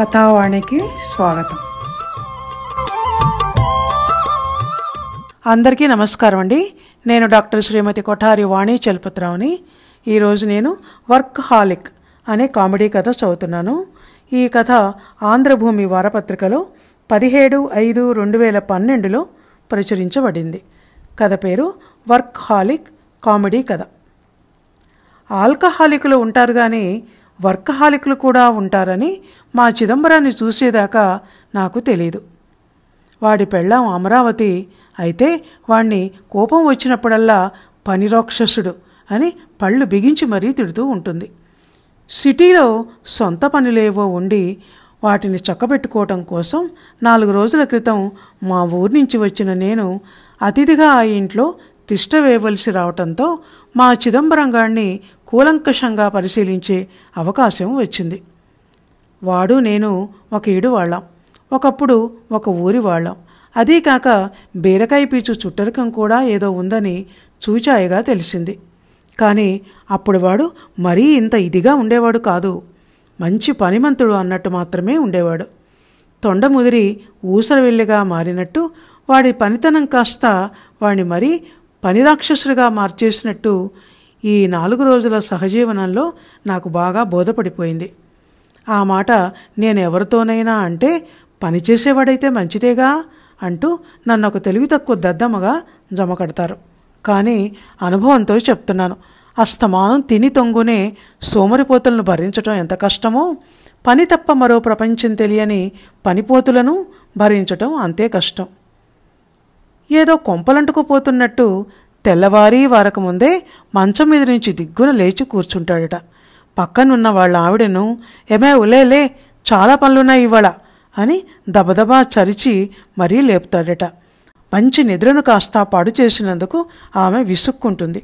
కథావాణికి స్వాగతం అందరికీ నమస్కారం అండి నేను డాక్టర్ శ్రీమతి కొఠారి వాణి చలపతిరావుని ఈరోజు నేను వర్క్ హాలిక్ అనే కామెడీ కథ చదువుతున్నాను ఈ కథ ఆంధ్రభూమి వారపత్రికలో పదిహేడు ఐదు రెండు వేల పన్నెండులో ప్రచురించబడింది కథ పేరు వర్క్ హాలిక్ కామెడీ కథ ఆల్కహాలిక్లు ఉంటారు కానీ వర్కహాలికులు కూడా ఉంటారని మా చిదంబరాన్ని చూసేదాకా నాకు తెలియదు వాడి పెళ్ళాం అమరావతి అయితే వాణ్ణి కోపం వచ్చినప్పుడల్లా పని రాక్షసుడు అని పళ్ళు బిగించి మరీ తిడుతూ ఉంటుంది సిటీలో సొంత పనులేవో ఉండి వాటిని చక్కబెట్టుకోవటం కోసం నాలుగు రోజుల క్రితం మా ఊరి నుంచి వచ్చిన నేను అతిథిగా ఆ ఇంట్లో తిష్ట వేయవలసి రావటంతో మా చిదంబరం కూలంకషంగా పరిశీలించే అవకాశం వచ్చింది వాడు నేను ఒక ఈడు వాళ్ళం ఒకప్పుడు ఒక ఊరి వాళ్ళం అదీ కాక బీరకాయ పీచు చుట్టరికం కూడా ఏదో ఉందని చూచాయిగా తెలిసింది కానీ అప్పుడు వాడు మరీ ఇంత ఇదిగా ఉండేవాడు కాదు మంచి పనిమంతుడు అన్నట్టు మాత్రమే ఉండేవాడు తొండ ముదిరి ఊసరవెల్లిగా మారినట్టు వాడి పనితనం కాస్త వాడిని మరీ పనిరాక్షసుడిగా మార్చేసినట్టు ఈ నాలుగు రోజుల సహజీవనంలో నాకు బాగా బోధపడిపోయింది ఆ మాట నేనెవరితోనైనా అంటే పనిచేసేవాడైతే మంచిదేగా అంటూ నన్ను ఒక తెలివి తక్కువ దద్దమ్మగా జమ కడతారు కానీ అనుభవంతో చెప్తున్నాను అస్తమానం తిని తొంగునే సోమరిపోతులను భరించటం ఎంత కష్టమో పని తప్ప మరో ప్రపంచం తెలియని పనిపోతులను భరించటం అంతే కష్టం ఏదో కొంపలంటుకుపోతున్నట్టు తెల్లవారి వారకముందే మంచం మీద నుంచి దిగ్గున లేచి కూర్చుంటాడట పక్కనున్న వాళ్ళ ఆవిడను ఏమే ఉలేలే చాలా పనులున్నాయి ఇవాళ అని దబదబా చరిచి మరీ లేపుతాడట మంచి నిద్రను కాస్త పాడు చేసినందుకు ఆమె విసుక్కుంటుంది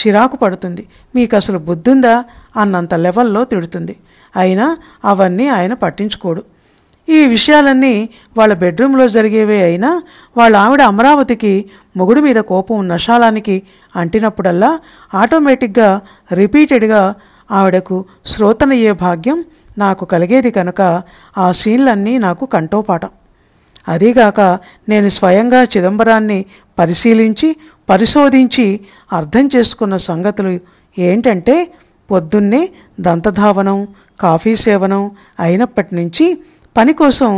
చిరాకు పడుతుంది మీకు అసలు బుద్ధుందా అన్నంత లెవెల్లో తిడుతుంది అయినా అవన్నీ ఆయన పట్టించుకోడు ఈ విషయాలన్నీ వాళ్ళ బెడ్రూమ్లో జరిగేవే అయినా వాళ్ళ ఆవిడ అమరావతికి మొగుడు మీద కోపం నషాలానికి అంటినప్పుడల్లా ఆటోమేటిక్గా రిపీటెడ్గా ఆవిడకు శ్రోతనయ్యే భాగ్యం నాకు కలిగేది కనుక ఆ సీన్లన్నీ నాకు కంటోపాటం అదీగాక నేను స్వయంగా చిదంబరాన్ని పరిశీలించి పరిశోధించి అర్థం చేసుకున్న సంగతులు ఏంటంటే పొద్దున్నే దంతధావనం కాఫీ సేవనం అయినప్పటి నుంచి పని కోసం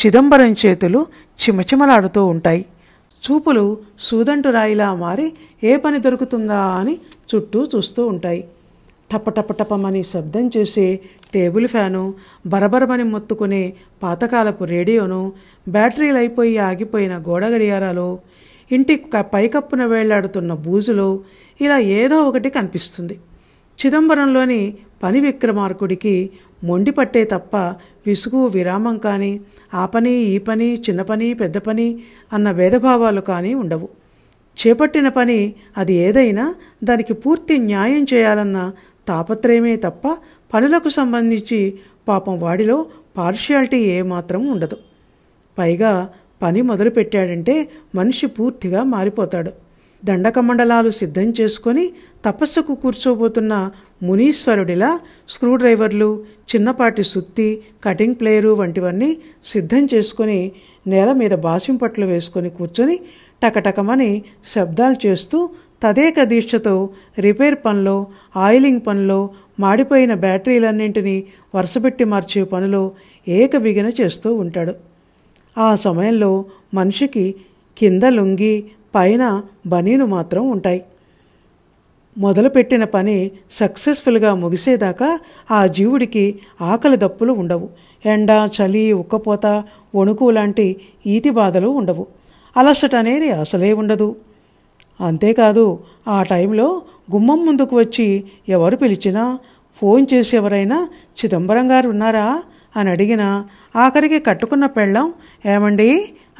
చిదంబరం చేతులు చిమచిమలాడుతూ ఉంటాయి చూపులు సూదంటు రాయిలా మారి ఏ పని దొరుకుతుందా అని చుట్టూ చూస్తూ ఉంటాయి టపటపటపమని శబ్దం చేసే టేబుల్ ఫ్యాను బరబరమని మొత్తుకునే పాతకాలపు రేడియోను బ్యాటరీలు అయిపోయి ఆగిపోయిన గోడ గడియారాలు ఇంటి పైకప్పున వేళ్లాడుతున్న బూజులు ఇలా ఏదో ఒకటి కనిపిస్తుంది చిదంబరంలోని పని విక్రమార్కుడికి మొండి పట్టే తప్ప విసుగు విరామం కానీ ఆ పని ఈ పని చిన్న పని పెద్ద పని అన్న భేదభావాలు కానీ ఉండవు చేపట్టిన పని అది ఏదైనా దానికి పూర్తి న్యాయం చేయాలన్న తాపత్రయమే తప్ప పనులకు సంబంధించి పాపం వాడిలో పార్షియాలిటీ ఏమాత్రం ఉండదు పైగా పని మొదలుపెట్టాడంటే మనిషి పూర్తిగా మారిపోతాడు దండకమండలాలు సిద్ధం చేసుకొని తపస్సుకు కూర్చోబోతున్న మునీశ్వరుడిలా స్క్రూడ్రైవర్లు చిన్నపాటి సుత్తి కటింగ్ ప్లేయరు వంటివన్నీ సిద్ధం చేసుకొని నేల మీద బాసింపట్లు వేసుకొని కూర్చొని టకటకమని శబ్దాలు చేస్తూ తదేక దీక్షతో రిపేర్ పనిలో ఆయిలింగ్ పనిలో మాడిపోయిన బ్యాటరీలన్నింటినీ వరుసపెట్టి మార్చే పనిలో ఏకబిగిన చేస్తూ ఉంటాడు ఆ సమయంలో మనిషికి కింద లొంగి పైన బనీను మాత్రం ఉంటాయి మొదలుపెట్టిన పని సక్సెస్ఫుల్గా ముగిసేదాకా ఆ జీవుడికి ఆకలి దప్పులు ఉండవు ఎండ చలి ఉక్కపోత వణుకు లాంటి ఈతి బాధలు ఉండవు అలసట అనేది అసలే ఉండదు అంతేకాదు ఆ టైంలో గుమ్మం ముందుకు వచ్చి ఎవరు పిలిచినా ఫోన్ చేసి ఎవరైనా చిదంబరం గారు ఉన్నారా అని అడిగినా ఆఖరికి కట్టుకున్న పెళ్ళం ఏమండి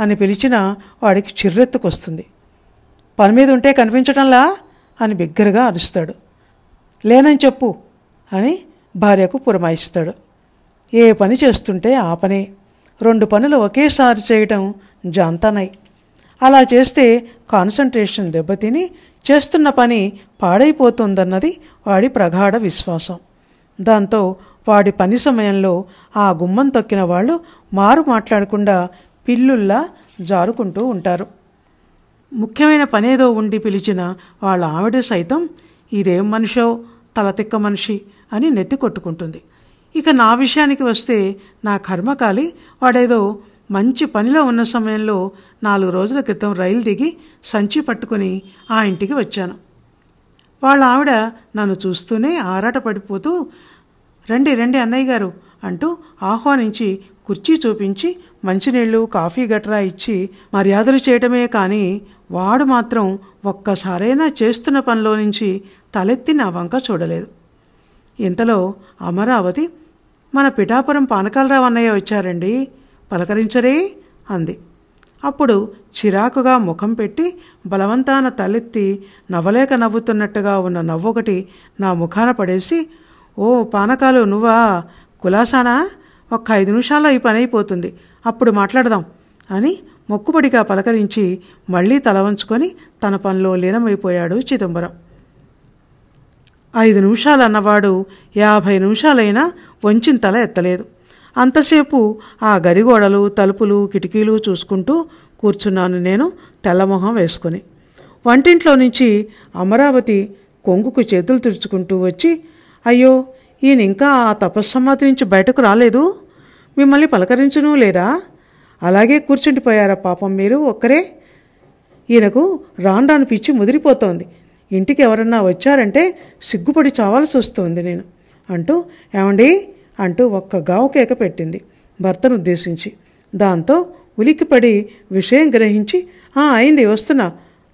అని పిలిచినా వాడికి చిర్రెత్తుకొస్తుంది పని మీద ఉంటే కనిపించటంలా అని బిగ్గరగా అరుస్తాడు లేనని చెప్పు అని భార్యకు పురమాయిస్తాడు ఏ పని చేస్తుంటే ఆ పనే రెండు పనులు ఒకేసారి చేయటం జాంతనై అలా చేస్తే కాన్సన్ట్రేషన్ దెబ్బతిని చేస్తున్న పని పాడైపోతుందన్నది వాడి ప్రగాఢ విశ్వాసం దాంతో వాడి పని సమయంలో ఆ గుమ్మం తొక్కిన వాళ్ళు మారు మాట్లాడకుండా పిల్లుల్లా జారుకుంటూ ఉంటారు ముఖ్యమైన పనేదో ఉండి పిలిచిన వాళ్ళ ఆవిడ సైతం ఇదేం మనిషో తలతిక్క మనిషి అని నెత్తి కొట్టుకుంటుంది ఇక నా విషయానికి వస్తే నా కర్మకాలి వాడేదో మంచి పనిలో ఉన్న సమయంలో నాలుగు రోజుల క్రితం రైలు దిగి సంచి పట్టుకుని ఆ ఇంటికి వచ్చాను వాళ్ళ ఆవిడ నన్ను చూస్తూనే ఆరాట పడిపోతూ రండి రండి అన్నయ్య గారు అంటూ ఆహ్వానించి కుర్చీ చూపించి మంచినీళ్ళు కాఫీ గట్రా ఇచ్చి మర్యాదలు చేయటమే కానీ వాడు మాత్రం ఒక్కసారైనా చేస్తున్న పనిలో నుంచి తలెత్తి నా వంక చూడలేదు ఇంతలో అమరావతి మన పిఠాపురం పానకాలరావు అన్నయ్య వచ్చారండి పలకరించరే అంది అప్పుడు చిరాకుగా ముఖం పెట్టి బలవంతాన తలెత్తి నవ్వలేక నవ్వుతున్నట్టుగా ఉన్న నవ్వొకటి నా ముఖాన పడేసి ఓ పానకాలు నువ్వా కులాసానా ఒక్క ఐదు నిమిషాల్లో ఈ పని అయిపోతుంది అప్పుడు మాట్లాడదాం అని మొక్కుబడిగా పలకరించి మళ్లీ తల వంచుకొని తన పనిలో లీనమైపోయాడు చిదంబరం ఐదు నిమిషాలు అన్నవాడు యాభై నిమిషాలైనా వంచిన తల ఎత్తలేదు అంతసేపు ఆ గదిగోడలు తలుపులు కిటికీలు చూసుకుంటూ కూర్చున్నాను నేను తెల్లమొహం వేసుకుని వంటింట్లో నుంచి అమరావతి కొంగుకు చేతులు తుడుచుకుంటూ వచ్చి అయ్యో ఈయన ఇంకా ఆ తపస్సమాధి నుంచి బయటకు రాలేదు మిమ్మల్ని పలకరించను లేదా అలాగే కూర్చుండిపోయారా పాపం మీరు ఒక్కరే ఈయనకు రాను పిచ్చి ముదిరిపోతోంది ఇంటికి ఎవరన్నా వచ్చారంటే సిగ్గుపడి చావాల్సి వస్తోంది నేను అంటూ ఏమండి అంటూ ఒక్క గావు కేక పెట్టింది భర్తను ఉద్దేశించి దాంతో ఉలిక్కిపడి విషయం గ్రహించి అయింది వస్తున్నా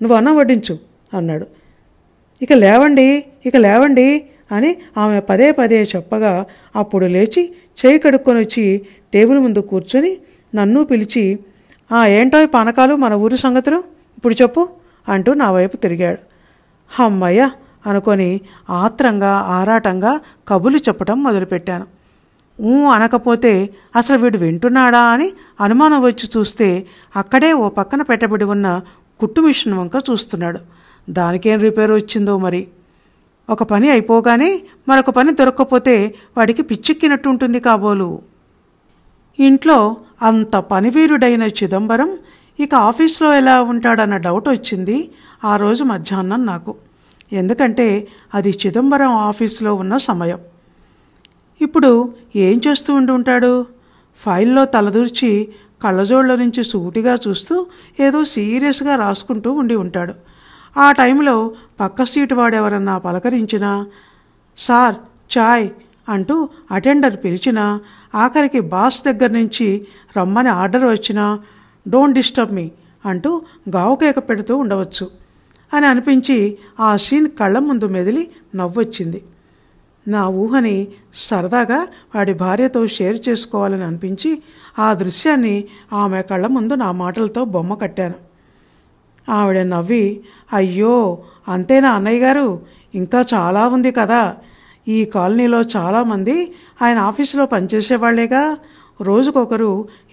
నువ్వు అన్న వడ్డించు అన్నాడు ఇక లేవండి ఇక లేవండి అని ఆమె పదే పదే చెప్పగా అప్పుడు లేచి చేయి కడుక్కొని వచ్చి టేబుల్ ముందు కూర్చొని నన్ను పిలిచి ఆ ఏంటో పానకాలు మన ఊరు సంగతులు ఇప్పుడు చెప్పు అంటూ నా వైపు తిరిగాడు హమ్మయ్య అనుకొని ఆత్రంగా ఆరాటంగా కబులు చెప్పటం మొదలుపెట్టాను ఊ అనకపోతే అసలు వీడు వింటున్నాడా అని అనుమానం వచ్చి చూస్తే అక్కడే ఓ పక్కన పెట్టబడి ఉన్న కుట్టు మిషన్ వంక చూస్తున్నాడు దానికేం రిపేర్ వచ్చిందో మరి ఒక పని అయిపోగానే మరొక పని దొరక్కపోతే వాడికి పిచ్చిక్కినట్టు ఉంటుంది కాబోలు ఇంట్లో అంత పనివీరుడైన చిదంబరం ఇక ఆఫీస్లో ఎలా ఉంటాడన్న డౌట్ వచ్చింది ఆ రోజు మధ్యాహ్నం నాకు ఎందుకంటే అది చిదంబరం ఆఫీస్లో ఉన్న సమయం ఇప్పుడు ఏం చేస్తూ ఉండి ఉంటాడు ఫైల్లో తలదూర్చి కళ్ళజోళ్ళ నుంచి సూటిగా చూస్తూ ఏదో సీరియస్గా రాసుకుంటూ ఉండి ఉంటాడు ఆ టైంలో పక్క సీటు వాడెవరన్నా పలకరించినా సార్ చాయ్ అంటూ అటెండర్ పిలిచినా ఆఖరికి బాస్ దగ్గర నుంచి రమ్మని ఆర్డర్ వచ్చినా డోంట్ డిస్టర్బ్ మీ అంటూ గావుకేక పెడుతూ ఉండవచ్చు అని అనిపించి ఆ సీన్ కళ్ళ ముందు మెదిలి నవ్వొచ్చింది నా ఊహని సరదాగా వాడి భార్యతో షేర్ చేసుకోవాలని అనిపించి ఆ దృశ్యాన్ని ఆమె కళ్ళ ముందు నా మాటలతో బొమ్మ కట్టాను ఆవిడ నవ్వి అయ్యో అంతేనా అన్నయ్య గారు ఇంకా చాలా ఉంది కదా ఈ కాలనీలో చాలామంది ఆయన ఆఫీసులో పనిచేసేవాళ్లేగా రోజుకొకరు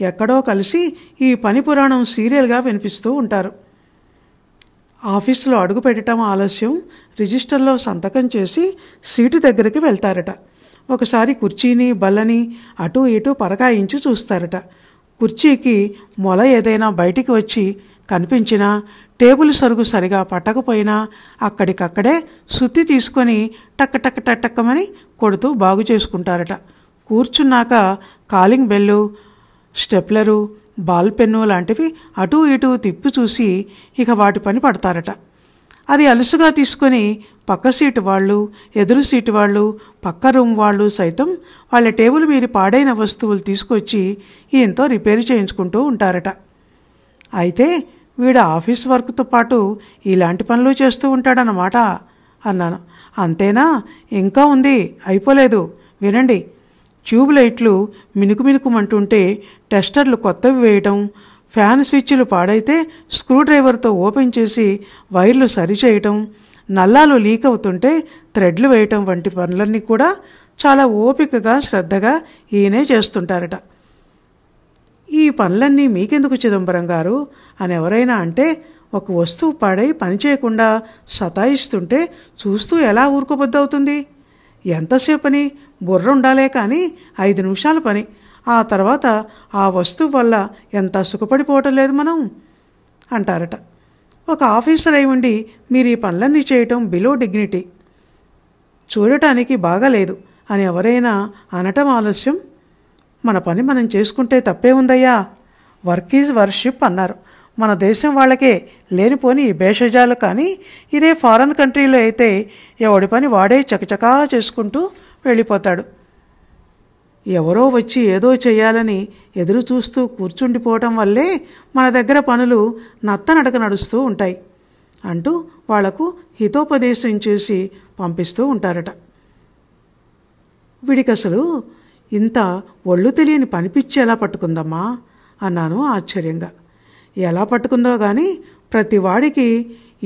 ఎక్కడో కలిసి ఈ పని పురాణం సీరియల్గా వినిపిస్తూ ఉంటారు ఆఫీసులో అడుగు పెట్టడం ఆలస్యం రిజిస్టర్లో సంతకం చేసి సీటు దగ్గరికి వెళ్తారట ఒకసారి కుర్చీని బల్లని అటు ఇటు పరకాయించి చూస్తారట కుర్చీకి మొల ఏదైనా బయటికి వచ్చి కనిపించినా టేబుల్ సరుగు సరిగా పట్టకపోయినా అక్కడికక్కడే శుద్ధి తీసుకొని టక్ టక్ టక్కమని కొడుతూ బాగు చేసుకుంటారట కూర్చున్నాక calling bell stapler ball pen లాంటివి అటూ ఇటూ తిప్పి చూసి ఇక వాటి పని పడతారట అది అలుసుగా తీసుకొని పక్క సీటు వాళ్ళు ఎదురు సీటు వాళ్ళు పక్క రూమ్ వాళ్ళు సైతం వాళ్ళ టేబుల్ మీద పాడైన వస్తువులు తీసుకొచ్చి ఈయంతో రిపేర్ చేయించుకుంటూ ఉంటారట అయితే వీడు ఆఫీస్ వర్క్తో పాటు ఇలాంటి పనులు చేస్తూ ఉంటాడనమాట అన్నాను అంతేనా ఇంకా ఉంది అయిపోలేదు వినండి ట్యూబ్ లైట్లు మినుకు మినుకుమంటుంటే టెస్టర్లు కొత్తవి వేయటం ఫ్యాన్ స్విచ్లు పాడైతే స్క్రూడ్రైవర్తో ఓపెన్ చేసి వైర్లు సరిచేయటం నల్లాలు లీక్ అవుతుంటే థ్రెడ్లు వేయటం వంటి పనులన్నీ కూడా చాలా ఓపికగా శ్రద్ధగా ఈయనే చేస్తుంటారట ఈ పనులన్నీ మీకెందుకు చిదంబరం గారు అని ఎవరైనా అంటే ఒక వస్తువు పాడై పని చేయకుండా సతాయిస్తుంటే చూస్తూ ఎలా ఊరుకుబద్దవుతుంది ఎంతసేపని బుర్ర ఉండాలే కానీ ఐదు నిమిషాల పని ఆ తర్వాత ఆ వస్తువు వల్ల ఎంత సుఖపడిపోవటం లేదు మనం అంటారట ఒక ఆఫీసర్ అయి ఉండి మీరు ఈ పనులన్నీ చేయటం బిలో డిగ్నిటీ చూడటానికి బాగాలేదు అని ఎవరైనా అనటం ఆలస్యం మన పని మనం చేసుకుంటే తప్పే ఉందయ్యా వర్క్ ఈజ్ వర్షిప్ అన్నారు మన దేశం వాళ్ళకే లేనిపోని భేషజాలు కానీ ఇదే ఫారెన్ కంట్రీలో అయితే ఎవడి పని వాడే చకచకా చేసుకుంటూ వెళ్ళిపోతాడు ఎవరో వచ్చి ఏదో చేయాలని ఎదురు చూస్తూ కూర్చుండిపోవటం వల్లే మన దగ్గర పనులు నత్తనడక నడుస్తూ ఉంటాయి అంటూ వాళ్లకు హితోపదేశం చేసి పంపిస్తూ ఉంటారట విడికసలు ఇంత ఒళ్ళు తెలియని పనిపిచ్చి ఎలా పట్టుకుందమ్మా అన్నాను ఆశ్చర్యంగా ఎలా పట్టుకుందో కానీ ప్రతి వాడికి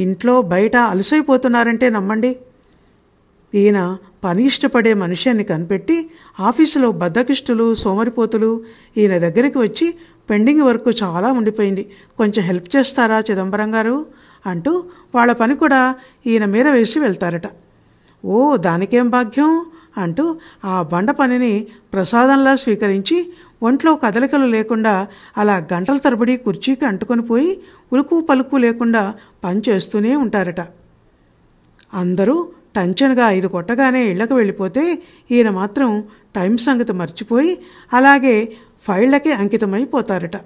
ఇంట్లో బయట అలసైపోతున్నారంటే నమ్మండి ఈయన పని ఇష్టపడే మనిషిని కనిపెట్టి ఆఫీసులో బద్దకిష్టులు సోమరిపోతులు ఈయన దగ్గరికి వచ్చి పెండింగ్ వర్క్ చాలా ఉండిపోయింది కొంచెం హెల్ప్ చేస్తారా చిదంబరం గారు అంటూ వాళ్ళ పని కూడా ఈయన మీద వేసి వెళ్తారట ఓ దానికేం భాగ్యం అంటూ ఆ బండ పనిని ప్రసాదంలా స్వీకరించి ఒంట్లో కదలికలు లేకుండా అలా గంటల తరబడి కుర్చీకి అంటుకొని పోయి ఉలుకు పలుకు లేకుండా పనిచేస్తూనే ఉంటారట అందరూ టంచనగా ఐదు కొట్టగానే ఇళ్లకు వెళ్ళిపోతే ఈయన మాత్రం టైం సంగతి మర్చిపోయి అలాగే ఫైళ్లకే అంకితమైపోతారట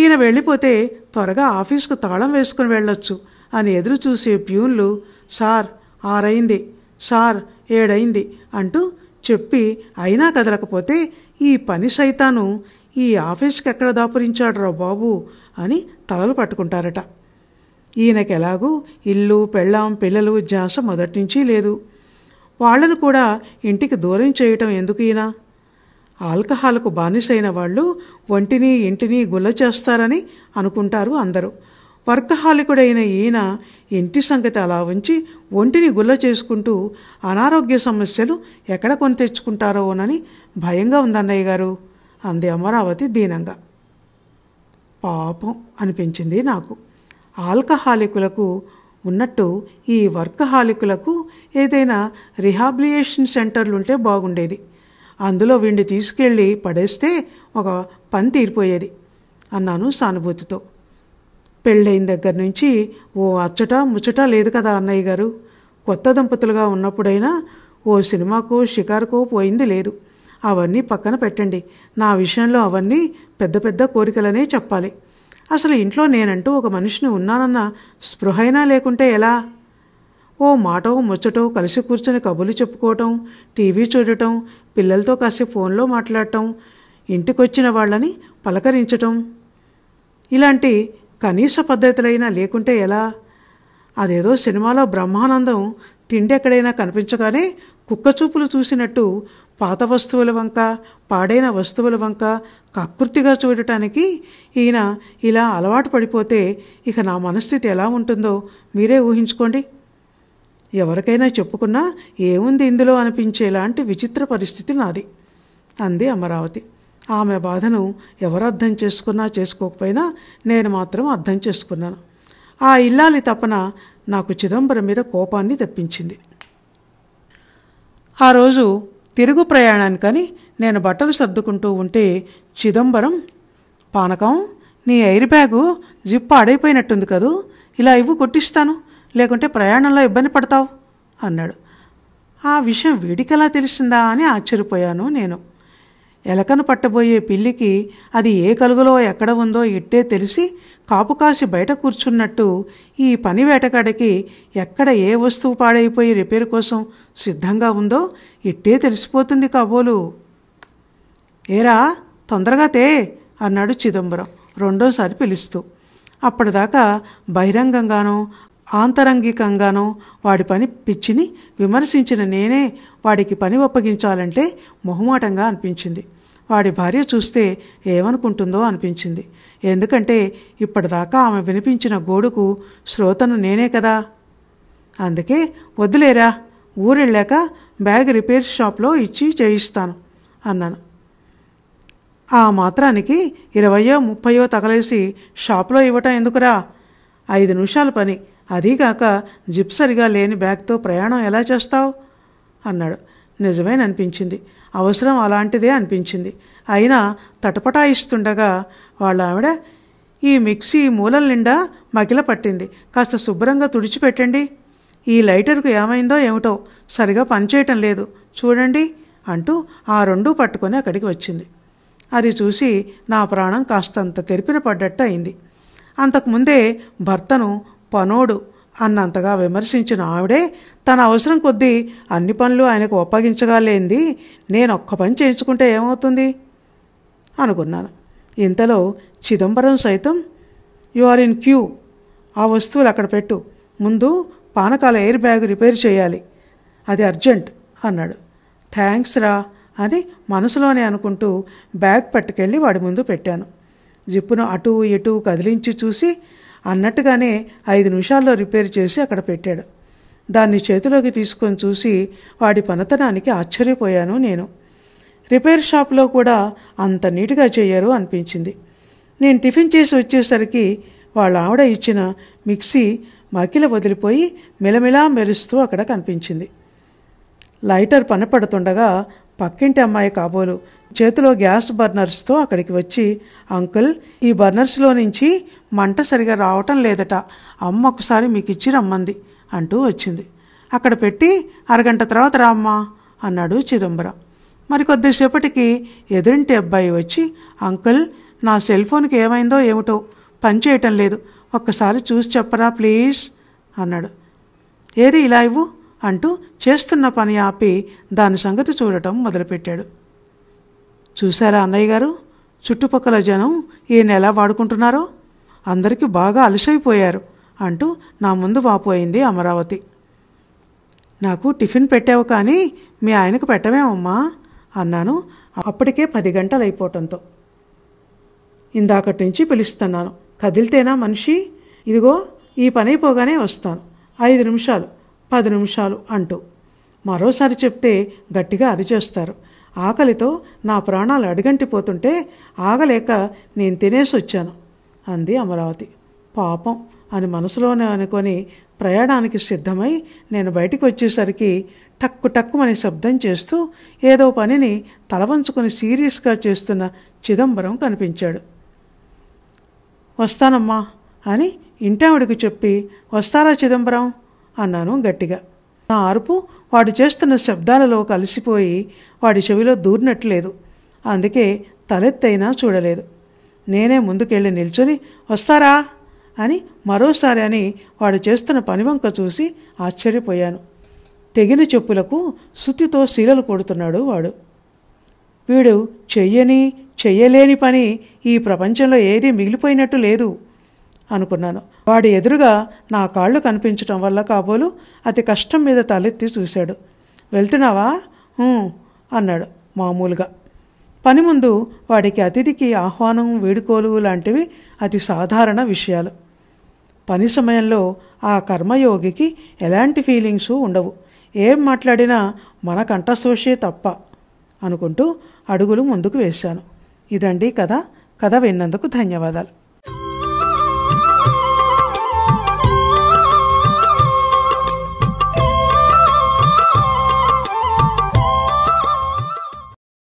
ఈయన వెళ్ళిపోతే త్వరగా ఆఫీస్కు తాళం వేసుకుని వెళ్ళొచ్చు అని ఎదురు చూసే ప్యూన్లు సార్ ఆరైంది సార్ ఏడైంది అంటూ చెప్పి అయినా కదలకపోతే ఈ పని సైతాను ఈ ఆఫీస్కి ఎక్కడ దాపురించాడురా బాబు అని తలలు పట్టుకుంటారట ఈయనకి ఇల్లు పెళ్ళాం పిల్లలు జాస మొదటి నుంచి లేదు వాళ్ళను కూడా ఇంటికి దూరం చేయటం ఎందుకు ఈయన ఆల్కహాల్కు బానిసైన వాళ్ళు ఒంటిని ఇంటిని గుల్ల చేస్తారని అనుకుంటారు అందరూ వర్కహాలికుడైన ఈయన ఇంటి సంగతి అలా ఉంచి ఒంటిని గుల్ల చేసుకుంటూ అనారోగ్య సమస్యలు ఎక్కడ కొని తెచ్చుకుంటారోనని భయంగా ఉందన్నయ్య గారు అంది అమరావతి దీనంగా పాపం అనిపించింది నాకు ఆల్కహాలికులకు ఉన్నట్టు ఈ వర్కహాలికులకు ఏదైనా రిహాబిలియేషన్ సెంటర్లు ఉంటే బాగుండేది అందులో వీడిని తీసుకెళ్ళి పడేస్తే ఒక పని తీరిపోయేది అన్నాను సానుభూతితో పెళ్ళైన దగ్గర నుంచి ఓ అచ్చట ముచ్చట లేదు కదా అన్నయ్య గారు కొత్త దంపతులుగా ఉన్నప్పుడైనా ఓ సినిమాకో షికారుకో పోయింది లేదు అవన్నీ పక్కన పెట్టండి నా విషయంలో అవన్నీ పెద్ద పెద్ద కోరికలనే చెప్పాలి అసలు ఇంట్లో నేనంటూ ఒక మనిషిని ఉన్నానన్న స్పృహైనా లేకుంటే ఎలా ఓ మాటో ముచ్చటో కలిసి కూర్చొని కబుర్లు చెప్పుకోవటం టీవీ చూడటం పిల్లలతో కాసి ఫోన్లో మాట్లాడటం ఇంటికొచ్చిన వాళ్ళని పలకరించటం ఇలాంటి కనీస పద్ధతులైనా లేకుంటే ఎలా అదేదో సినిమాలో బ్రహ్మానందం తిండి ఎక్కడైనా కనిపించగానే కుక్కచూపులు చూసినట్టు పాత వస్తువుల వంక పాడైన వస్తువుల వంక కకృతిగా చూడటానికి ఈయన ఇలా అలవాటు పడిపోతే ఇక నా మనస్థితి ఎలా ఉంటుందో మీరే ఊహించుకోండి ఎవరికైనా చెప్పుకున్నా ఏముంది ఇందులో అనిపించేలాంటి విచిత్ర పరిస్థితి నాది అంది అమరావతి ఆమె బాధను ఎవరు అర్థం చేసుకున్నా చేసుకోకపోయినా నేను మాత్రం అర్థం చేసుకున్నాను ఆ ఇల్లాలి తపన నాకు చిదంబరం మీద కోపాన్ని తెప్పించింది ఆ రోజు తిరుగు ప్రయాణానికని నేను బట్టలు సర్దుకుంటూ ఉంటే చిదంబరం పానకం నీ ఎయిర్ బ్యాగు జిప్ అడైపోయినట్టుంది కదూ ఇలా ఇవ్వు కొట్టిస్తాను లేకుంటే ప్రయాణంలో ఇబ్బంది పడతావు అన్నాడు ఆ విషయం ఎలా తెలిసిందా అని ఆశ్చర్యపోయాను నేను ఎలకను పట్టబోయే పిల్లికి అది ఏ కలుగులో ఎక్కడ ఉందో ఇట్టే తెలిసి కాపు కాసి బయట కూర్చున్నట్టు ఈ పని వేటకాడికి ఎక్కడ ఏ వస్తువు పాడైపోయి రిపేర్ కోసం సిద్ధంగా ఉందో ఇట్టే తెలిసిపోతుంది కాబోలు ఏరా తొందరగా తే అన్నాడు చిదంబరం రెండోసారి పిలుస్తూ అప్పటిదాకా బహిరంగంగానో ఆంతరంగికంగానో వాడి పని పిచ్చిని విమర్శించిన నేనే వాడికి పని ఒప్పగించాలంటే మొహమాటంగా అనిపించింది వాడి భార్య చూస్తే ఏమనుకుంటుందో అనిపించింది ఎందుకంటే ఇప్పటిదాకా ఆమె వినిపించిన గోడుకు శ్రోతను నేనే కదా అందుకే వద్దులేరా ఊరెళ్ళాక బ్యాగ్ రిపేర్ షాప్లో ఇచ్చి చేయిస్తాను అన్నాను ఆ మాత్రానికి ఇరవయో ముప్పయో తగలేసి షాప్లో ఇవ్వటం ఎందుకురా ఐదు నిమిషాలు పని అదీగాక జిప్ సరిగా లేని బ్యాగ్తో ప్రయాణం ఎలా చేస్తావు అన్నాడు నిజమేననిపించింది అనిపించింది అవసరం అలాంటిదే అనిపించింది అయినా తటపటాయిస్తుండగా వాళ్ళ ఆవిడ ఈ మిక్సీ మూలం నిండా మగిల పట్టింది కాస్త శుభ్రంగా తుడిచిపెట్టండి ఈ లైటర్కు ఏమైందో ఏమిటో సరిగా పనిచేయటం లేదు చూడండి అంటూ ఆ రెండూ పట్టుకొని అక్కడికి వచ్చింది అది చూసి నా ప్రాణం కాస్తంత తెరిపిన పడ్డట్టు అయింది అంతకుముందే భర్తను పనోడు అన్నంతగా విమర్శించిన ఆవిడే తన అవసరం కొద్దీ అన్ని పనులు ఆయనకు ఒప్పగించగలేంది నేను ఒక్క పని చేయించుకుంటే ఏమవుతుంది అనుకున్నాను ఇంతలో చిదంబరం సైతం యు ఆర్ ఇన్ క్యూ ఆ వస్తువులు అక్కడ పెట్టు ముందు పానకాల ఎయిర్ బ్యాగ్ రిపేర్ చేయాలి అది అర్జెంట్ అన్నాడు థ్యాంక్స్ రా అని మనసులోనే అనుకుంటూ బ్యాగ్ పట్టుకెళ్ళి వాడి ముందు పెట్టాను జిప్పును అటు ఇటు కదిలించి చూసి అన్నట్టుగానే ఐదు నిమిషాల్లో రిపేర్ చేసి అక్కడ పెట్టాడు దాన్ని చేతిలోకి తీసుకొని చూసి వాడి పనతనానికి ఆశ్చర్యపోయాను నేను రిపేర్ షాప్లో కూడా అంత నీట్గా చేయరు అనిపించింది నేను టిఫిన్ చేసి వచ్చేసరికి వాళ్ళ ఆవిడ ఇచ్చిన మిక్సీ మకిల వదిలిపోయి మిలమిలా మెరుస్తూ అక్కడ కనిపించింది లైటర్ పనపడుతుండగా పక్కింటి అమ్మాయి కాబోలు చేతిలో గ్యాస్ బర్నర్స్తో అక్కడికి వచ్చి అంకుల్ ఈ బర్నర్స్లో నుంచి మంట సరిగా రావటం లేదట అమ్మ ఒకసారి మీకు ఇచ్చి రమ్మంది అంటూ వచ్చింది అక్కడ పెట్టి అరగంట తర్వాత రామ్మా అన్నాడు చిదంబరం మరి కొద్దిసేపటికి ఎదురింటి అబ్బాయి వచ్చి అంకుల్ నా సెల్ ఫోన్కి ఏమైందో ఏమిటో పనిచేయటం లేదు ఒక్కసారి చూసి చెప్పరా ప్లీజ్ అన్నాడు ఏది ఇలా ఇవ్వు అంటూ చేస్తున్న పని ఆపి దాని సంగతి చూడటం మొదలుపెట్టాడు చూసారా అన్నయ్య గారు చుట్టుపక్కల జనం ఈయన ఎలా వాడుకుంటున్నారో అందరికీ బాగా అలసైపోయారు అంటూ నా ముందు వాపు అయింది అమరావతి నాకు టిఫిన్ పెట్టావు కానీ మీ ఆయనకు పెట్టవేమమ్మా అన్నాను అప్పటికే పది గంటలు అయిపోవటంతో ఇందాకటి నుంచి పిలుస్తున్నాను కదిలితేనా మనిషి ఇదిగో ఈ పని అయిపోగానే వస్తాను ఐదు నిమిషాలు పది నిమిషాలు అంటూ మరోసారి చెప్తే గట్టిగా అరిచేస్తారు ఆకలితో నా ప్రాణాలు అడిగంటిపోతుంటే ఆగలేక నేను తినేసి వచ్చాను అంది అమరావతి పాపం అని మనసులోనే అనుకొని ప్రయాణానికి సిద్ధమై నేను బయటికి వచ్చేసరికి టక్కు టక్కుమని శబ్దం చేస్తూ ఏదో పనిని తలవంచుకొని సీరియస్గా చేస్తున్న చిదంబరం కనిపించాడు వస్తానమ్మా అని ఇంటావిడికి చెప్పి వస్తారా చిదంబరం అన్నాను గట్టిగా నా అరుపు వాడు చేస్తున్న శబ్దాలలో కలిసిపోయి వాడి చెవిలో దూరినట్లేదు అందుకే తలెత్తైనా చూడలేదు నేనే ముందుకెళ్ళి నిల్చొని వస్తారా అని మరోసారి అని వాడు చేస్తున్న పనివంక చూసి ఆశ్చర్యపోయాను తెగిన చెప్పులకు సుత్తితో శీలలు కొడుతున్నాడు వాడు వీడు చెయ్యని చెయ్యలేని పని ఈ ప్రపంచంలో ఏదీ మిగిలిపోయినట్టు లేదు అనుకున్నాను వాడి ఎదురుగా నా కాళ్ళు కనిపించటం వల్ల కాబోలు అతి కష్టం మీద తలెత్తి చూశాడు వెళ్తున్నావా అన్నాడు మామూలుగా పని ముందు వాడికి అతిథికి ఆహ్వానం వేడుకోలు లాంటివి అతి సాధారణ విషయాలు పని సమయంలో ఆ కర్మయోగికి ఎలాంటి ఫీలింగ్స్ ఉండవు ఏం మాట్లాడినా మన కంఠశోషే తప్ప అనుకుంటూ అడుగులు ముందుకు వేశాను ఇదండి కథ కథ విన్నందుకు ధన్యవాదాలు